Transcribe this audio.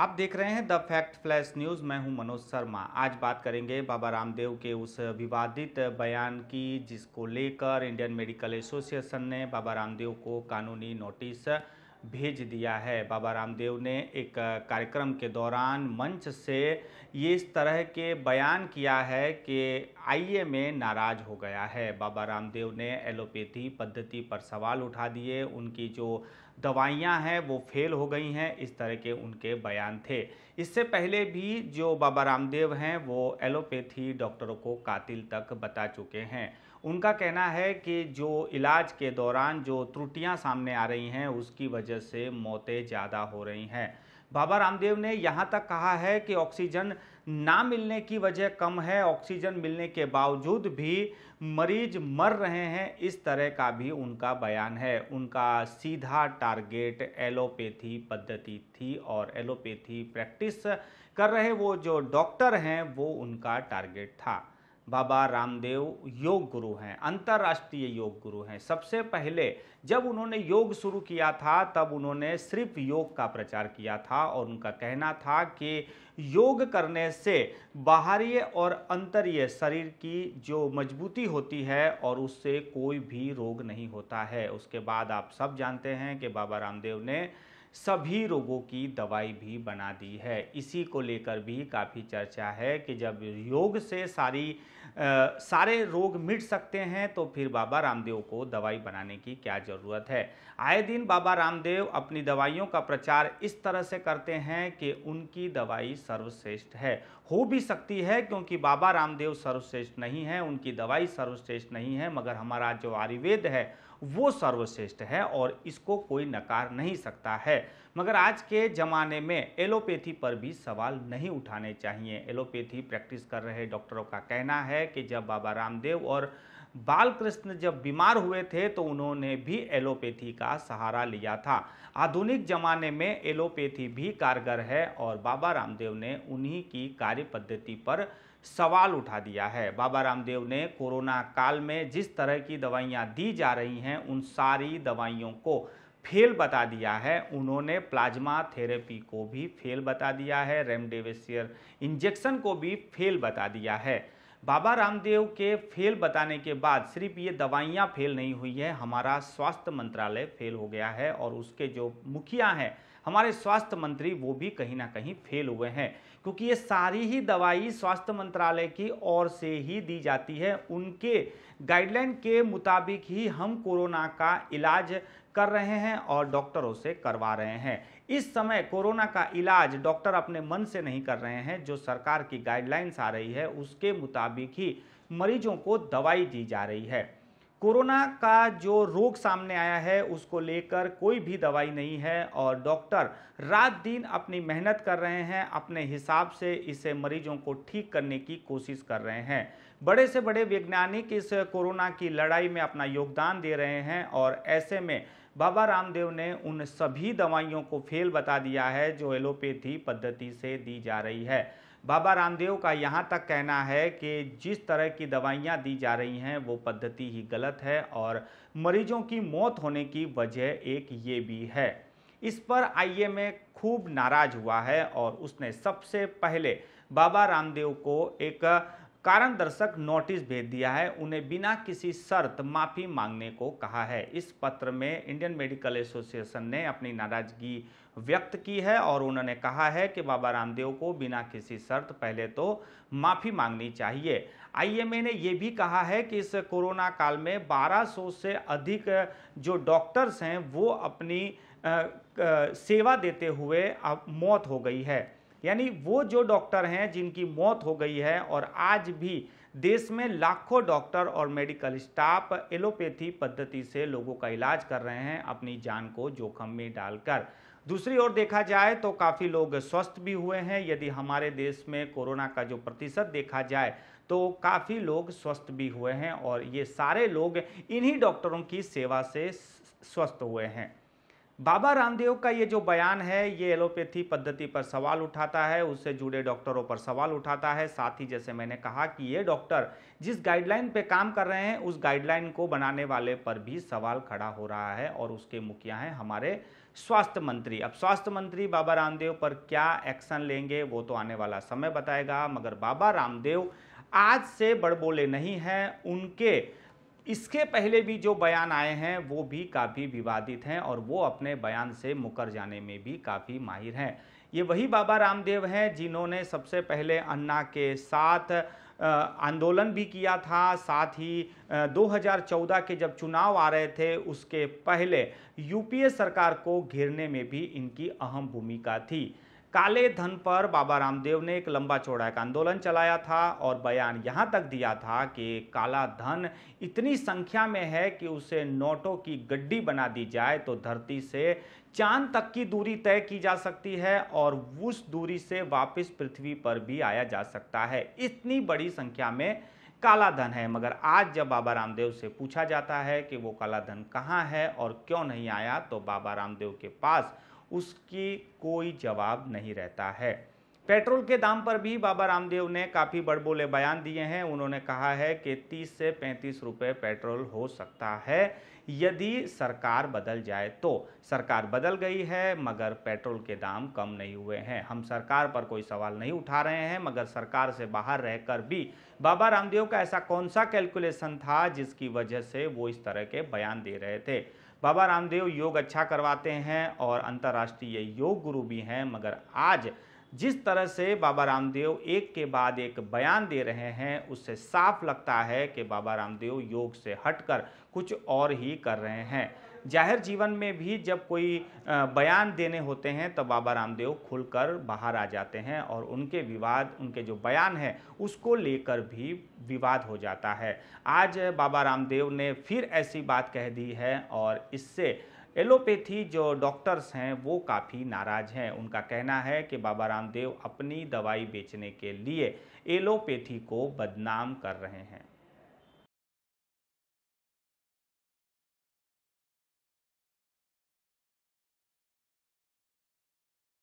आप देख रहे हैं द फैक्ट फ्लैश न्यूज़ मैं हूं मनोज शर्मा आज बात करेंगे बाबा रामदेव के उस विवादित बयान की जिसको लेकर इंडियन मेडिकल एसोसिएशन ने बाबा रामदेव को कानूनी नोटिस भेज दिया है बाबा रामदेव ने एक कार्यक्रम के दौरान मंच से ये इस तरह के बयान किया है कि आईए में नाराज हो गया है बाबा रामदेव ने एलोपैथी पद्धति पर सवाल उठा दिए उनकी जो दवाइयां हैं वो फेल हो गई हैं इस तरह के उनके बयान थे इससे पहले भी जो बाबा रामदेव हैं वो एलोपैथी डॉक्टरों को कातिल तक बता चुके हैं उनका कहना है कि जो इलाज के दौरान जो त्रुटियां सामने आ रही हैं उसकी वजह से मौतें ज़्यादा हो रही हैं बाबा रामदेव ने यहाँ तक कहा है कि ऑक्सीजन ना मिलने की वजह कम है ऑक्सीजन मिलने के बावजूद भी मरीज मर रहे हैं इस तरह का भी उनका बयान है उनका सीधा टारगेट एलोपैथी पद्धति थी और एलोपैथी प्रैक्टिस कर रहे वो जो डॉक्टर हैं वो उनका टारगेट था बाबा रामदेव योग गुरु हैं अंतर्राष्ट्रीय योग गुरु हैं सबसे पहले जब उन्होंने योग शुरू किया था तब उन्होंने सिर्फ योग का प्रचार किया था और उनका कहना था कि योग करने से बाहरीय और अंतरीय शरीर की जो मजबूती होती है और उससे कोई भी रोग नहीं होता है उसके बाद आप सब जानते हैं कि बाबा रामदेव ने सभी रोगों की दवाई भी बना दी है इसी को लेकर भी काफ़ी चर्चा है कि जब योग से सारी सारे रोग मिट सकते हैं तो फिर बाबा रामदेव को दवाई बनाने की क्या ज़रूरत है आए दिन बाबा रामदेव अपनी दवाइयों का प्रचार इस तरह से करते हैं कि उनकी दवाई सर्वश्रेष्ठ है हो भी सकती है क्योंकि बाबा रामदेव सर्वश्रेष्ठ नहीं है उनकी दवाई सर्वश्रेष्ठ नहीं है मगर हमारा जो आयुर्वेद है वो सर्वश्रेष्ठ है और इसको कोई नकार नहीं सकता है मगर आज के ज़माने में एलोपैथी पर भी सवाल नहीं उठाने चाहिए एलोपैथी प्रैक्टिस कर रहे डॉक्टरों का कहना है है कि जब बाबा रामदेव और बालकृष्ण जब बीमार हुए थे तो उन्होंने भी एलोपैथी का सहारा लिया था आधुनिक जमाने में एलोपैथी भी कारगर है और बाबा रामदेव ने उन्हीं की कार्य पद्धति पर सवाल उठा दिया है बाबा रामदेव ने कोरोना काल में जिस तरह की दवाइयां दी जा रही हैं उन सारी दवाइयों को फेल बता दिया है उन्होंने प्लाज्मा थेरेपी को भी फेल बता दिया है रेमडेसिविर इंजेक्शन को भी फेल बता दिया है बाबा रामदेव के फेल बताने के बाद सिर्फ ये दवाइयाँ फेल नहीं हुई है हमारा स्वास्थ्य मंत्रालय फेल हो गया है और उसके जो मुखिया हैं हमारे स्वास्थ्य मंत्री वो भी कहीं ना कहीं फेल हुए हैं क्योंकि ये सारी ही दवाई स्वास्थ्य मंत्रालय की ओर से ही दी जाती है उनके गाइडलाइन के मुताबिक ही हम कोरोना का इलाज कर रहे हैं और डॉक्टरों से करवा रहे हैं इस समय कोरोना का इलाज डॉक्टर अपने मन से नहीं कर रहे हैं जो सरकार की गाइडलाइंस आ रही है उसके मुताबिक ही मरीजों को दवाई दी जा रही है कोरोना का जो रोग सामने आया है उसको लेकर कोई भी दवाई नहीं है और डॉक्टर रात दिन अपनी मेहनत कर रहे हैं अपने हिसाब से इसे मरीजों को ठीक करने की कोशिश कर रहे हैं बड़े से बड़े वैज्ञानिक इस कोरोना की लड़ाई में अपना योगदान दे रहे हैं और ऐसे में बाबा रामदेव ने उन सभी दवाइयों को फेल बता दिया है जो एलोपैथी पद्धति से दी जा रही है बाबा रामदेव का यहाँ तक कहना है कि जिस तरह की दवाइयाँ दी जा रही हैं वो पद्धति ही गलत है और मरीजों की मौत होने की वजह एक ये भी है इस पर आईएमए खूब नाराज हुआ है और उसने सबसे पहले बाबा रामदेव को एक कारण दर्शक नोटिस भेज दिया है उन्हें बिना किसी शर्त माफ़ी मांगने को कहा है इस पत्र में इंडियन मेडिकल एसोसिएशन ने अपनी नाराज़गी व्यक्त की है और उन्होंने कहा है कि बाबा रामदेव को बिना किसी शर्त पहले तो माफ़ी मांगनी चाहिए आईएमए ने यह भी कहा है कि इस कोरोना काल में 1200 से अधिक जो डॉक्टर्स हैं वो अपनी आ, आ, सेवा देते हुए अब मौत हो गई है यानी वो जो डॉक्टर हैं जिनकी मौत हो गई है और आज भी देश में लाखों डॉक्टर और मेडिकल स्टाफ एलोपैथी पद्धति से लोगों का इलाज कर रहे हैं अपनी जान को जोखम में डालकर दूसरी ओर देखा जाए तो काफ़ी लोग स्वस्थ भी हुए हैं यदि हमारे देश में कोरोना का जो प्रतिशत देखा जाए तो काफ़ी लोग स्वस्थ भी हुए हैं और ये सारे लोग इन्हीं डॉक्टरों की सेवा से स्वस्थ हुए हैं बाबा रामदेव का ये जो बयान है ये एलोपैथी पद्धति पर सवाल उठाता है उससे जुड़े डॉक्टरों पर सवाल उठाता है साथ ही जैसे मैंने कहा कि ये डॉक्टर जिस गाइडलाइन पे काम कर रहे हैं उस गाइडलाइन को बनाने वाले पर भी सवाल खड़ा हो रहा है और उसके मुखिया हैं हमारे स्वास्थ्य मंत्री अब स्वास्थ्य मंत्री बाबा रामदेव पर क्या एक्शन लेंगे वो तो आने वाला समय बताएगा मगर बाबा रामदेव आज से बड़बोले नहीं हैं उनके इसके पहले भी जो बयान आए हैं वो भी काफ़ी विवादित हैं और वो अपने बयान से मुकर जाने में भी काफ़ी माहिर हैं ये वही बाबा रामदेव हैं जिन्होंने सबसे पहले अन्ना के साथ आंदोलन भी किया था साथ ही 2014 के जब चुनाव आ रहे थे उसके पहले यूपीए सरकार को घेरने में भी इनकी अहम भूमिका थी काले धन पर बाबा रामदेव ने एक लंबा चौड़ा एक आंदोलन चलाया था और बयान यहाँ तक दिया था कि काला धन इतनी संख्या में है कि उसे नोटों की गड्डी बना दी जाए तो धरती से चांद तक की दूरी तय की जा सकती है और उस दूरी से वापस पृथ्वी पर भी आया जा सकता है इतनी बड़ी संख्या में काला धन है मगर आज जब बाबा रामदेव से पूछा जाता है कि वो काला धन कहाँ है और क्यों नहीं आया तो बाबा रामदेव के पास उसकी कोई जवाब नहीं रहता है पेट्रोल के दाम पर भी बाबा रामदेव ने काफ़ी बड़बोले बयान दिए हैं उन्होंने कहा है कि 30 से 35 रुपए पेट्रोल हो सकता है यदि सरकार बदल जाए तो सरकार बदल गई है मगर पेट्रोल के दाम कम नहीं हुए हैं हम सरकार पर कोई सवाल नहीं उठा रहे हैं मगर सरकार से बाहर रहकर भी बाबा रामदेव का ऐसा कौन सा कैलकुलेशन था जिसकी वजह से वो इस तरह के बयान दे रहे थे बाबा रामदेव योग अच्छा करवाते हैं और अंतर्राष्ट्रीय योग गुरु भी हैं मगर आज जिस तरह से बाबा रामदेव एक के बाद एक बयान दे रहे हैं उससे साफ लगता है कि बाबा रामदेव योग से हटकर कुछ और ही कर रहे हैं जाहिर जीवन में भी जब कोई बयान देने होते हैं तब बाबा रामदेव खुलकर बाहर आ जाते हैं और उनके विवाद उनके जो बयान है उसको लेकर भी विवाद हो जाता है आज बाबा रामदेव ने फिर ऐसी बात कह दी है और इससे एलोपैथी जो डॉक्टर्स हैं वो काफ़ी नाराज़ हैं उनका कहना है कि बाबा रामदेव अपनी दवाई बेचने के लिए एलोपैथी को बदनाम कर रहे हैं